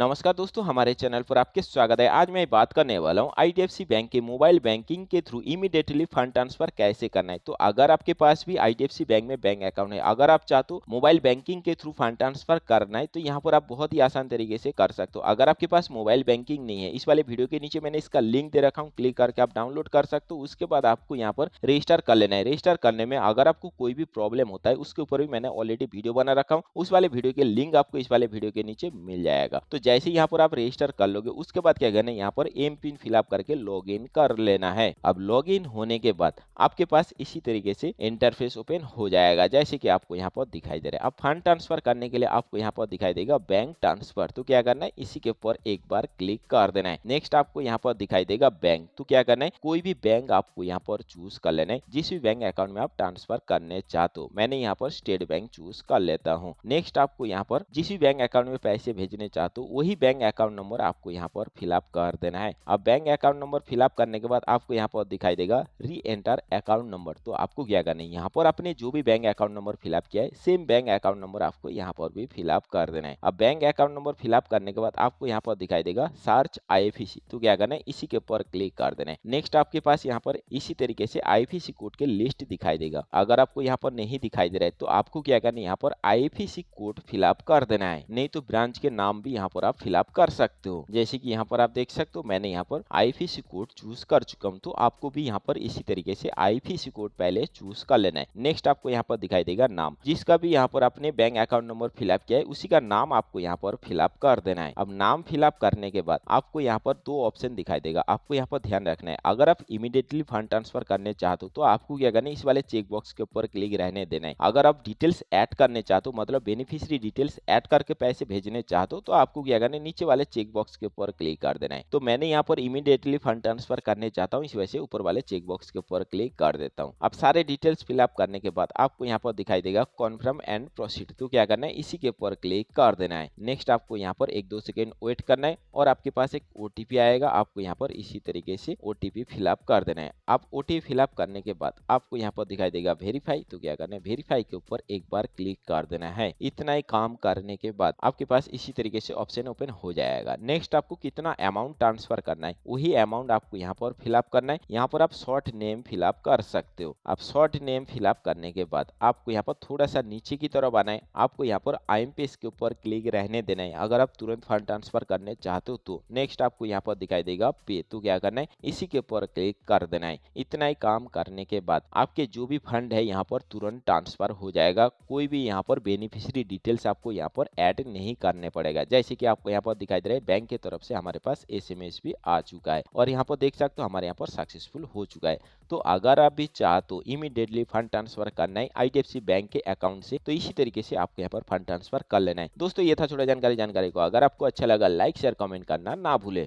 नमस्कार दोस्तों हमारे चैनल पर आपके स्वागत है आज मैं बात करने वाला हूं आई बैंक के मोबाइल बैंकिंग के थ्रू इमीडिएटली फंड ट्रांसफर कैसे करना है तो अगर आपके पास भी आई बैंक में बैंक अकाउंट है अगर आप चाहते हो मोबाइल बैंकिंग के थ्रू फंड ट्रांसफर करना है तो यहाँ पर आप बहुत ही आसान तरीके से कर सकते हो अगर आपके पास मोबाइल बैंकिंग नहीं है इस वाले वीडियो के नीचे मैंने इसका लिंक दे रखा हूँ क्लिक करके आप डाउनलोड कर सकते हो उसके बाद आपको यहाँ पर रजिस्टर कर लेना है रजिस्टर करने में अगर आपको कोई भी प्रॉब्लम होता है उसके ऊपर भी मैंने ऑलरेडी वीडियो बना रखा हूँ उस वाले वीडियो के लिंक आपको इस वाले वीडियो के नीचे मिल जाएगा तो जैसे यहाँ पर आप रजिस्टर कर लोगे उसके बाद क्या करना है यहाँ पर एम पिन फिलअप करके लॉग इन कर लेना है अब लॉग इन होने के बाद आपके पास इसी तरीके से इंटरफेस ओपन हो जाएगा जैसे कि आपको यहाँ पर दिखाई दे रहा है अब फंड ट्रांसफर करने के लिए आपको यहाँ पर दिखाई देगा बैंक ट्रांसफर तो क्या करना है इसी के ऊपर एक बार क्लिक कर देना है नेक्स्ट आपको यहाँ पर दिखाई देगा बैंक तो क्या करना है कोई भी बैंक आपको यहाँ पर चूज कर लेना है जिस भी बैंक अकाउंट में आप ट्रांसफर करने चाहते हो मैंने यहाँ पर स्टेट बैंक चूज कर लेता हूँ नेक्स्ट आपको यहाँ पर जिस भी बैंक अकाउंट में पैसे भेजने चाहते हो वही बैंक अकाउंट नंबर आपको यहाँ पर फिलअप कर देना है अब बैंक अकाउंट नंबर फिलअप करने के बाद आपको यहाँ पर दिखाई देगा री एंटर अकाउंट नंबर तो आपको क्या करना है यहाँ पर आपने जो भी बैंक अकाउंट नंबर फिलअप किया है सेम बैंक अकाउंट नंबर आपको यहाँ पर भी फिलअप कर देना है अब बैंक अकाउंट नंबर फिलअप करने के बाद आपको यहाँ पर दिखाई देगा सर्च आई तो क्या करना है इसी के ऊपर क्लिक कर देना है नेक्स्ट आपके पास यहाँ पर इसी तरीके से आई कोड के लिस्ट दिखाई देगा अगर आपको यहाँ पर नहीं दिखाई दे रहा है तो आपको क्या करना है यहाँ पर आई कोड फिलअप कर देना है नहीं तो ब्रांच के नाम भी यहाँ पर आप फिलअप कर सकते हो जैसे कि यहाँ पर आप देख सकते हो मैंने यहाँ पर आई आईफीसी कोड चूज कर चुका हूँ तो आपको भी यहाँ पर इसी तरीके से आईफीसी कोड पहले चूज कर लेना है नेक्स्ट आपको यहाँ पर दिखाई देगा नाम जिसका भी यहाँ पर आपने बैंक अकाउंट नंबर फिलअप किया है उसी का नाम आपको यहाँ पर फिलअप कर देना है अब नाम फिलअप करने के बाद आपको यहाँ पर दो ऑप्शन दिखाई देगा आपको यहाँ पर ध्यान रखना है अगर आप इमीडिएटली फंड ट्रांसफर करने चाहते हो तो आपको क्या करना है इस वाले चेक बॉक्स के ऊपर क्लिक रहने देना है अगर आप डिटेल्स एड करने चाहते हो मतलब बेनिफिशियरी डिटेल्स एड करके पैसे भेजने चाहते हो तो आपको गया करना नीचे वाले चेक बॉक्स के ऊपर क्लिक कर देना है तो मैंने यहाँ पर इमीडिएटली फंड ट्रांसफर करने चाहता हूँ इस वजह से ऊपर वाले चेक बॉक्स के ऊपर क्लिक कर देता हूँ अब सारे डिटेल्स फिलअप करने के बाद आपको यहाँ पर दिखाई देगा कॉन्फर्म एंड प्रोसीड तो क्या करना है इसी के ऊपर क्लिक कर देना है नेक्स्ट आपको यहाँ पर एक दो सेकेंड वेट करना है और आपके पास एक ओ आएगा आपको यहाँ पर इसी तरीके से ओ फिलअप कर देना है आप ओ फिलअप करने के बाद आपको यहाँ पर दिखाई देगा वेरीफाई तो क्या करना है वेरीफाई के ऊपर एक बार क्लिक कर देना है इतना ही काम करने के बाद आपके पास इसी तरीके से ऑप्शन ऑप्शन ओपन हो जाएगा नेक्स्ट आपको कितना अमाउंट ट्रांसफर करना है वही अमाउंट आपको यहाँ पर फिलअप करना है यहाँ पर आप शॉर्ट नेम फिलअप कर सकते हो आप शॉर्ट नेम फिलअप करने के बाद आपको यहाँ पर थोड़ा सा नीचे की तरफ आना है आपको यहाँ पर आई एम के ऊपर क्लिक रहने देना है अगर आप तुरंत फंड ट्रांसफर करने चाहते हो तो नेक्स्ट आपको यहाँ पर दिखाई देगा पे तो क्या करना है इसी के ऊपर क्लिक कर देना है इतना ही काम करने के बाद आपके जो भी फंड है यहाँ पर तुरंत ट्रांसफर हो जाएगा कोई भी यहाँ पर बेनिफिशरी डिटेल्स आपको यहाँ पर ऐड नहीं करने पड़ेगा जैसे कि आपको यहाँ पर दिखाई दे रहा है बैंक के तरफ से हमारे पास एस भी आ चुका है और यहाँ पर देख सकते हो हमारे यहाँ पर सक्सेसफुल हो चुका है तो अगर आप भी चाहो तो इमीडिएटली फंड ट्रांसफर करना है आईडीएफसी बैंक के अकाउंट से तो इसी तरीके से आपको यहाँ पर फंड ट्रांसफर कर लेना है दोस्तों ये था छोटा जानकारी जानकारी को अगर आपको अच्छा लगा लाइक शेयर कमेंट करना ना भूले